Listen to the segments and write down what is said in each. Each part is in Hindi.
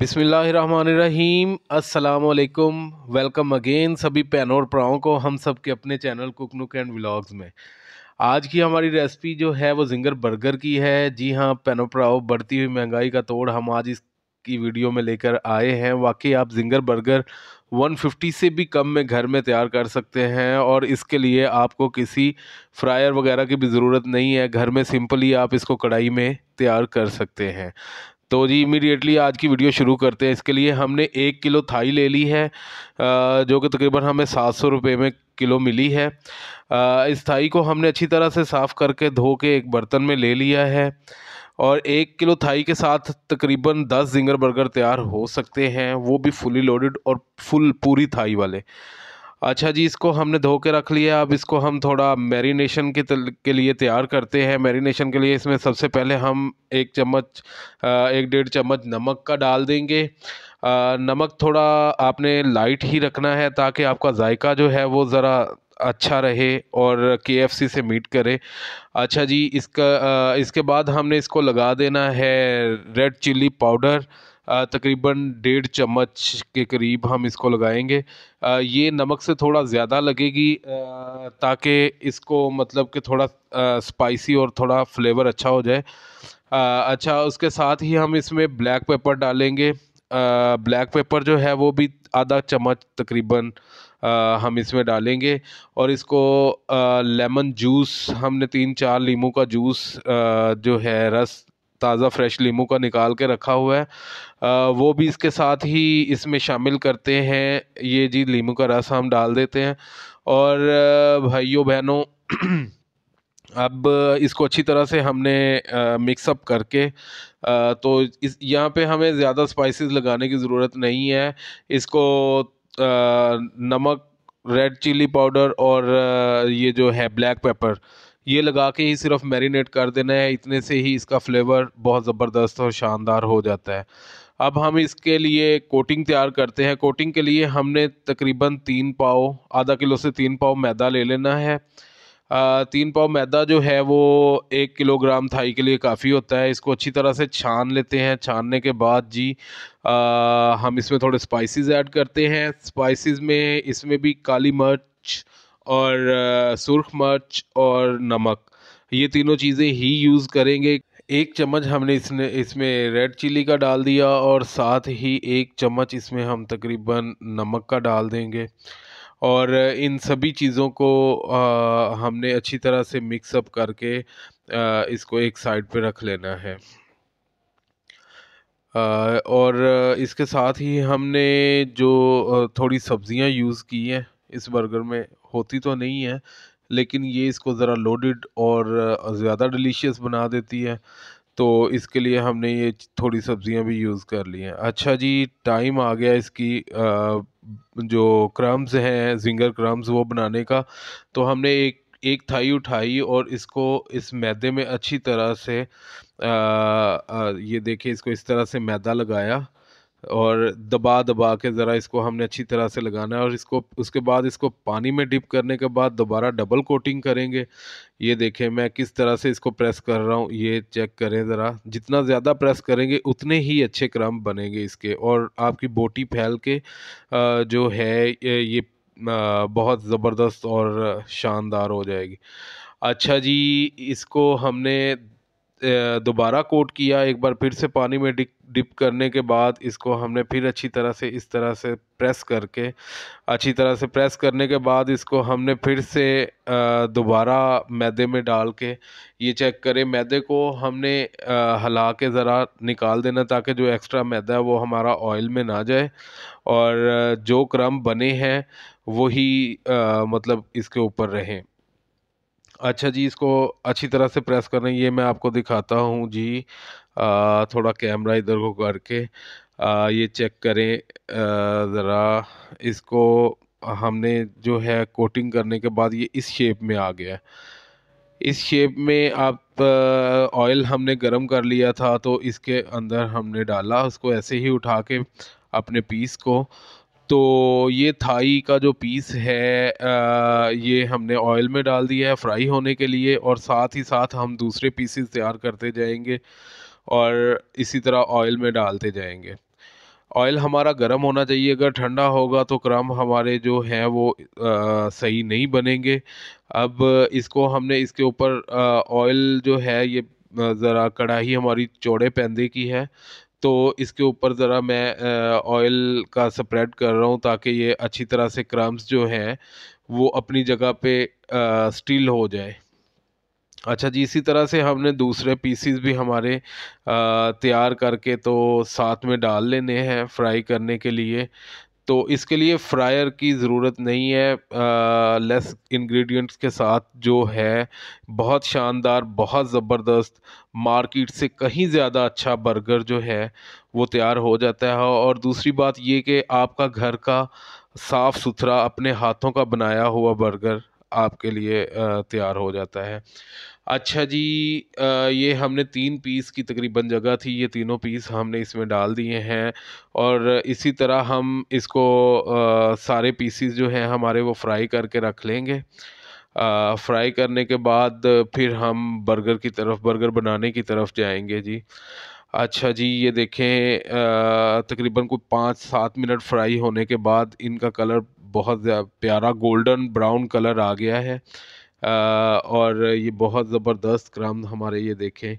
बिसमीम् अल्लाम वेलकम अगेन सभी पैनों और प्राओं को हम सब के अपने channel cook nook and vlogs में आज की हमारी रेसिपी जो है वो जिंगर बर्गर की है जी हाँ पैनों प्राओ बढ़ती हुई महंगाई का तोड़ हम आज इसकी वीडियो में लेकर आए हैं वाकई आप जिंगर बर्गर 150 से भी कम में घर में तैयार कर सकते हैं और इसके लिए आपको किसी फ्रायर वगैरह की भी ज़रूरत नहीं है घर में सिंपली आप इसको कढ़ाई में तैयार कर सकते हैं तो जी इमीडिएटली आज की वीडियो शुरू करते हैं इसके लिए हमने एक किलो थाई ले ली है जो कि तकरीबन हमें सात सौ रुपये में किलो मिली है इस थाई को हमने अच्छी तरह से साफ़ करके धो के एक बर्तन में ले लिया है और एक किलो थाई के साथ तकरीबन दस जिंगर बर्गर तैयार हो सकते हैं वो भी फुली लोडेड और फुल पूरी थाई वाले अच्छा जी इसको हमने धो के रख लिया अब इसको हम थोड़ा मैरिनेशन के तल के लिए तैयार करते हैं मैरिनेशन के लिए इसमें सबसे पहले हम एक चम्मच एक डेढ़ चम्मच नमक का डाल देंगे नमक थोड़ा आपने लाइट ही रखना है ताकि आपका जायका जो है वो ज़रा अच्छा रहे और के से मीट करे अच्छा जी इसका इसके बाद हमने इसको लगा देना है रेड चिल्ली पाउडर तकरीबन डेढ़ चम्मच के करीब हम इसको लगाएंगे ये नमक से थोड़ा ज़्यादा लगेगी ताकि इसको मतलब कि थोड़ा स्पाइसी और थोड़ा फ्लेवर अच्छा हो जाए अच्छा उसके साथ ही हम इसमें ब्लैक पेपर डालेंगे ब्लैक पेपर जो है वो भी आधा चम्मच तकरीबन हम इसमें डालेंगे और इसको लेमन जूस हमने तीन चार लीमू का जूस जो है रस ताज़ा फ्रेश लीमू का निकाल के रखा हुआ है आ, वो भी इसके साथ ही इसमें शामिल करते हैं ये जी लीमू का रस हम डाल देते हैं और भाइयों बहनों अब इसको अच्छी तरह से हमने मिक्सअप करके आ, तो इस यहाँ पर हमें ज़्यादा स्पाइसेस लगाने की ज़रूरत नहीं है इसको आ, नमक रेड चिली पाउडर और ये जो है ब्लैक पेपर ये लगा के ही सिर्फ मैरिनेट कर देना है इतने से ही इसका फ्लेवर बहुत ज़बरदस्त और शानदार हो जाता है अब हम इसके लिए कोटिंग तैयार करते हैं कोटिंग के लिए हमने तकरीबन तीन पाव आधा किलो से तीन पाव मैदा ले लेना है तीन पाव मैदा जो है वो एक किलोग्राम थाई के लिए काफ़ी होता है इसको अच्छी तरह से छान लेते हैं छानने के बाद जी आ, हम इसमें थोड़े स्पाइसेस ऐड करते हैं स्पाइसेस में इसमें भी काली मिर्च और सुरख मर्च और नमक ये तीनों चीज़ें ही यूज़ करेंगे एक चम्मच हमने इसने इसमें रेड चिली का डाल दिया और साथ ही एक चम्मच इसमें हम तकरीबन नमक का डाल देंगे और इन सभी चीज़ों को आ, हमने अच्छी तरह से मिक्सअप करके आ, इसको एक साइड पे रख लेना है आ, और इसके साथ ही हमने जो थोड़ी सब्ज़ियां यूज़ की हैं इस बर्गर में होती तो नहीं है लेकिन ये इसको ज़रा लोडेड और ज़्यादा डिलीशियस बना देती है तो इसके लिए हमने ये थोड़ी सब्जियां भी यूज़ कर ली हैं अच्छा जी टाइम आ गया इसकी जो क्रम्स हैं जिंगर क्रम्स वो बनाने का तो हमने एक एक थाई उठाई और इसको इस मैदे में अच्छी तरह से आ, आ, ये देखिए इसको इस तरह से मैदा लगाया और दबा दबा के ज़रा इसको हमने अच्छी तरह से लगाना है और इसको उसके बाद इसको पानी में डिप करने के बाद दोबारा डबल कोटिंग करेंगे ये देखें मैं किस तरह से इसको प्रेस कर रहा हूँ ये चेक करें ज़रा जितना ज़्यादा प्रेस करेंगे उतने ही अच्छे क्रम बनेंगे इसके और आपकी बोटी फैल के जो है ये बहुत ज़बरदस्त और शानदार हो जाएगी अच्छा जी इसको हमने दोबारा कोट किया एक बार फिर से पानी में डिप डिप करने के बाद इसको हमने फिर अच्छी तरह से इस तरह से प्रेस करके अच्छी तरह से प्रेस करने के बाद इसको हमने फिर से दोबारा मैदे में डाल के ये चेक करें मैदे को हमने हिला के ज़रा निकाल देना ताकि जो एक्स्ट्रा मैदा है वो हमारा ऑयल में ना जाए और जो क्रम बने हैं वही मतलब इसके ऊपर रहें अच्छा जी इसको अच्छी तरह से प्रेस कर रहे हैं ये मैं आपको दिखाता हूँ जी आ, थोड़ा कैमरा इधर को करके आ, ये चेक करें ज़रा इसको हमने जो है कोटिंग करने के बाद ये इस शेप में आ गया इस शेप में आप ऑयल हमने गर्म कर लिया था तो इसके अंदर हमने डाला उसको ऐसे ही उठा के अपने पीस को तो ये थाई का जो पीस है आ, ये हमने ऑयल में डाल दिया है फ्राई होने के लिए और साथ ही साथ हम दूसरे पीसेस तैयार करते जाएंगे और इसी तरह ऑयल में डालते जाएंगे ऑयल हमारा गर्म होना चाहिए अगर ठंडा होगा तो क्रम हमारे जो हैं वो आ, सही नहीं बनेंगे अब इसको हमने इसके ऊपर ऑयल जो है ये ज़रा कढ़ाई हमारी चौड़े पैंदे की है तो इसके ऊपर ज़रा मैं ऑयल का स्प्रेड कर रहा हूँ ताकि ये अच्छी तरह से क्रम्स जो हैं वो अपनी जगह पे स्टील हो जाए अच्छा जी इसी तरह से हमने दूसरे पीसीस भी हमारे तैयार करके तो साथ में डाल लेने हैं फ्राई करने के लिए तो इसके लिए फ्रायर की ज़रूरत नहीं है आ, लेस इंग्रेडिएंट्स के साथ जो है बहुत शानदार बहुत ज़बरदस्त मार्केट से कहीं ज़्यादा अच्छा बर्गर जो है वो तैयार हो जाता है और दूसरी बात ये कि आपका घर का साफ़ सुथरा अपने हाथों का बनाया हुआ बर्गर आपके लिए तैयार हो जाता है अच्छा जी ये हमने तीन पीस की तकरीबन जगह थी ये तीनों पीस हमने इसमें डाल दिए हैं और इसी तरह हम इसको सारे पीसीस जो हैं हमारे वो फ्राई करके रख लेंगे फ्राई करने के बाद फिर हम बर्गर की तरफ बर्गर बनाने की तरफ जाएंगे जी अच्छा जी ये देखें तकरीबन कोई पाँच सात मिनट फ्राई होने के बाद इनका कलर बहुत प्यारा गोल्डन ब्राउन कलर आ गया है आ, और ये बहुत ज़बरदस्त ग्राम हमारे ये देखें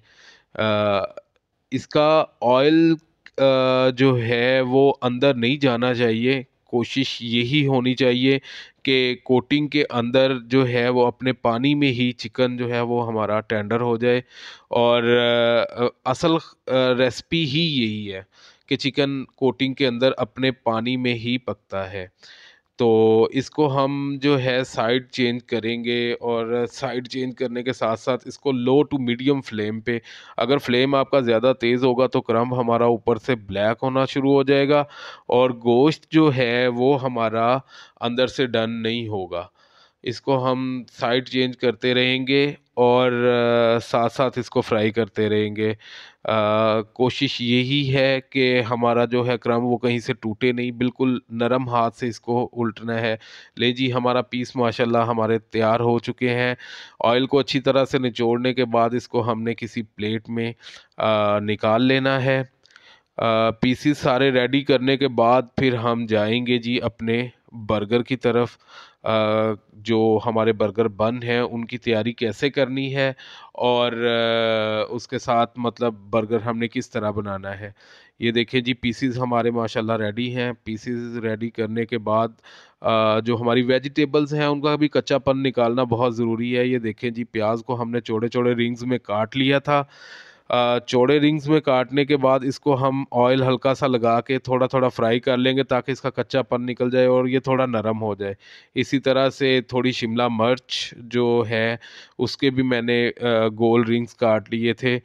इसका ऑयल जो है वो अंदर नहीं जाना चाहिए कोशिश यही होनी चाहिए कि कोटिंग के अंदर जो है वो अपने पानी में ही चिकन जो है वो हमारा टेंडर हो जाए और असल रेसिपी ही यही है कि चिकन कोटिंग के अंदर अपने पानी में ही पकता है तो इसको हम जो है साइड चेंज करेंगे और साइड चेंज करने के साथ साथ इसको लो टू मीडियम फ्लेम पे अगर फ्लेम आपका ज़्यादा तेज़ होगा तो क्रम हमारा ऊपर से ब्लैक होना शुरू हो जाएगा और गोश्त जो है वो हमारा अंदर से डन नहीं होगा इसको हम साइड चेंज करते रहेंगे और साथ साथ इसको फ्राई करते रहेंगे कोशिश यही है कि हमारा जो है क्रम वो कहीं से टूटे नहीं बिल्कुल नरम हाथ से इसको उल्टना है ले जी हमारा पीस माशाल्लाह हमारे तैयार हो चुके हैं ऑयल को अच्छी तरह से निचोड़ने के बाद इसको हमने किसी प्लेट में आ, निकाल लेना है पीसीस सारे रेडी करने के बाद फिर हम जाएंगे जी अपने बर्गर की तरफ जो हमारे बर्गर बन हैं उनकी तैयारी कैसे करनी है और उसके साथ मतलब बर्गर हमने किस तरह बनाना है ये देखिए जी पीसीज हमारे माशाल्लाह रेडी हैं पीसीज रेडी करने के बाद जो हमारी वेजिटेबल्स हैं उनका भी कच्चापन निकालना बहुत ज़रूरी है ये देखें जी प्याज को हमने चौड़े चौड़े रिंग्स में काट लिया था चौड़े रिंग्स में काटने के बाद इसको हम ऑयल हल्का सा लगा के थोड़ा थोड़ा फ्राई कर लेंगे ताकि इसका कच्चापन निकल जाए और ये थोड़ा नरम हो जाए इसी तरह से थोड़ी शिमला मिर्च जो है उसके भी मैंने गोल रिंग्स काट लिए थे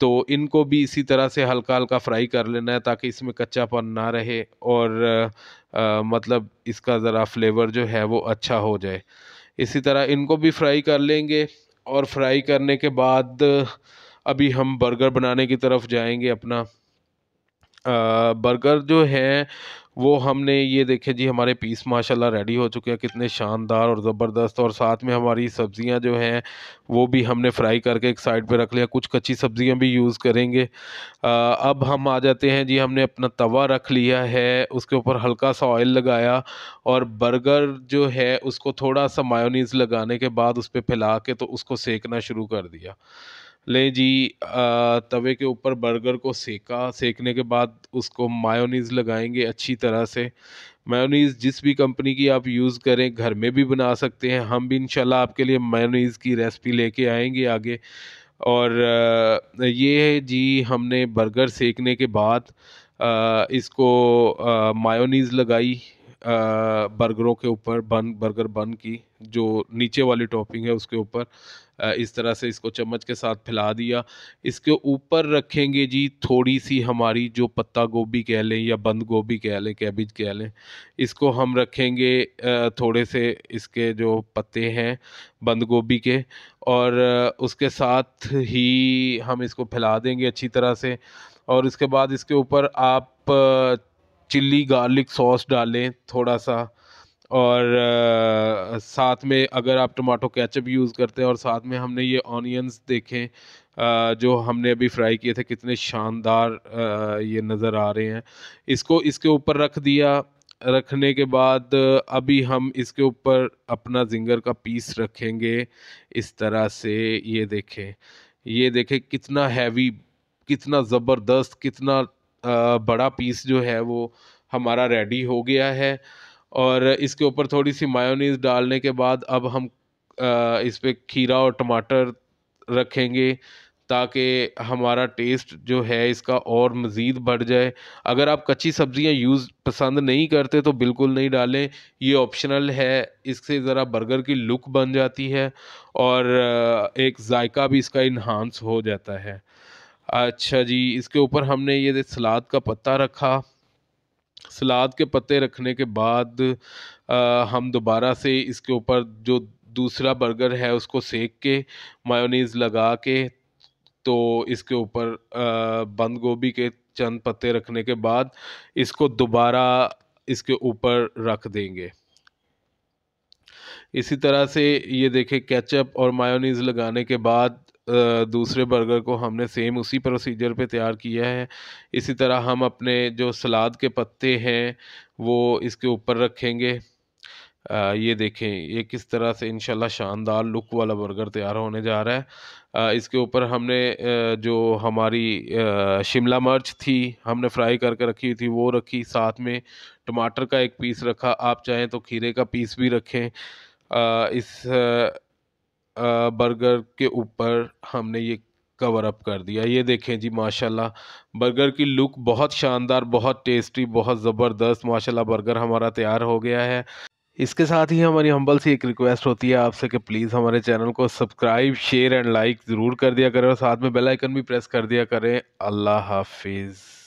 तो इनको भी इसी तरह से हल्का हल्का फ्राई कर लेना है ताकि इसमें कच्चापन ना रहे और आ, मतलब इसका ज़रा फ्लेवर जो है वो अच्छा हो जाए इसी तरह इनको भी फ्राई कर लेंगे और फ्राई करने के बाद अभी हम बर्गर बनाने की तरफ जाएंगे अपना आ, बर्गर जो है वो हमने ये देखे जी हमारे पीस माशाल्लाह रेडी हो चुके हैं कितने शानदार और ज़बरदस्त और साथ में हमारी सब्ज़ियां जो हैं वो भी हमने फ्राई करके एक साइड पे रख लिया कुछ कच्ची सब्ज़ियां भी यूज़ करेंगे आ, अब हम आ जाते हैं जी हमने अपना तवा रख लिया है उसके ऊपर हल्का सा ऑयल लगाया और बर्गर जो है उसको थोड़ा सा मायोनीज़ लगाने के बाद उस पर फैला के तो उसको सेकना शुरू कर दिया लें जी तवे के ऊपर बर्गर को सेका सेकने के बाद उसको मायोनीज़ लगाएंगे अच्छी तरह से मायोनीज़ जिस भी कंपनी की आप यूज़ करें घर में भी बना सकते हैं हम भी इंशाल्लाह आपके लिए मायोनीज़ की रेसिपी लेके आएंगे आगे और ये जी हमने बर्गर सेकने के बाद इसको मायोनीज़ लगाई बर्गरों के ऊपर बन बर्गर बन की जो नीचे वाली टॉपिंग है उसके ऊपर इस तरह से इसको चम्मच के साथ फैला दिया इसके ऊपर रखेंगे जी थोड़ी सी हमारी जो पत्ता गोभी कह लें या बंद गोभी कह लें कैबिज कह लें इसको हम रखेंगे थोड़े से इसके जो पत्ते हैं बंद गोभी के और उसके साथ ही हम इसको फैला देंगे अच्छी तरह से और उसके बाद इसके ऊपर आप चिल्ली गार्लिक सॉस डालें थोड़ा सा और आ, साथ में अगर आप टमाटो केचप यूज़ करते हैं और साथ में हमने ये ऑनियंस देखें आ, जो हमने अभी फ्राई किए थे कितने शानदार ये नज़र आ रहे हैं इसको इसके ऊपर रख दिया रखने के बाद अभी हम इसके ऊपर अपना जिंगर का पीस रखेंगे इस तरह से ये देखें ये देखें कितना हैवी कितना ज़बरदस्त कितना बड़ा पीस जो है वो हमारा रेडी हो गया है और इसके ऊपर थोड़ी सी मायोनीज़ डालने के बाद अब हम इस पर खीरा और टमाटर रखेंगे ताकि हमारा टेस्ट जो है इसका और मज़ीद बढ़ जाए अगर आप कच्ची सब्ज़ियाँ यूज़ पसंद नहीं करते तो बिल्कुल नहीं डालें ये ऑप्शनल है इससे ज़रा बर्गर की लुक बन जाती है और एक जायका भी इसका इन्हांस हो जाता है अच्छा जी इसके ऊपर हमने ये सलाद का पत्ता रखा सलाद के पत्ते रखने के बाद आ, हम दोबारा से इसके ऊपर जो दूसरा बर्गर है उसको सेक के मायोनीज़ लगा के तो इसके ऊपर बंद गोभी के चंद पत्ते रखने के बाद इसको दोबारा इसके ऊपर रख देंगे इसी तरह से ये देखें केचप और मायोनीज़ लगाने के बाद दूसरे बर्गर को हमने सेम उसी प्रोसीजर पे तैयार किया है इसी तरह हम अपने जो सलाद के पत्ते हैं वो इसके ऊपर रखेंगे आ, ये देखें ये किस तरह से इनशाला शानदार लुक वाला बर्गर तैयार होने जा रहा है आ, इसके ऊपर हमने जो हमारी शिमला मिर्च थी हमने फ्राई करके रखी हुई थी वो रखी साथ में टमाटर का एक पीस रखा आप चाहें तो खीरे का पीस भी रखें आ, इस बर्गर के ऊपर हमने ये कवर अप कर दिया ये देखें जी माशाल्लाह बर्गर की लुक बहुत शानदार बहुत टेस्टी बहुत ज़बरदस्त माशाल्लाह बर्गर हमारा तैयार हो गया है इसके साथ ही हमारी हम्बल सी एक रिक्वेस्ट होती है आपसे कि प्लीज़ हमारे चैनल को सब्सक्राइब शेयर एंड लाइक ज़रूर कर दिया करें और साथ में बेल आइकन भी प्रेस कर दिया करें अल्लाह हाफिज़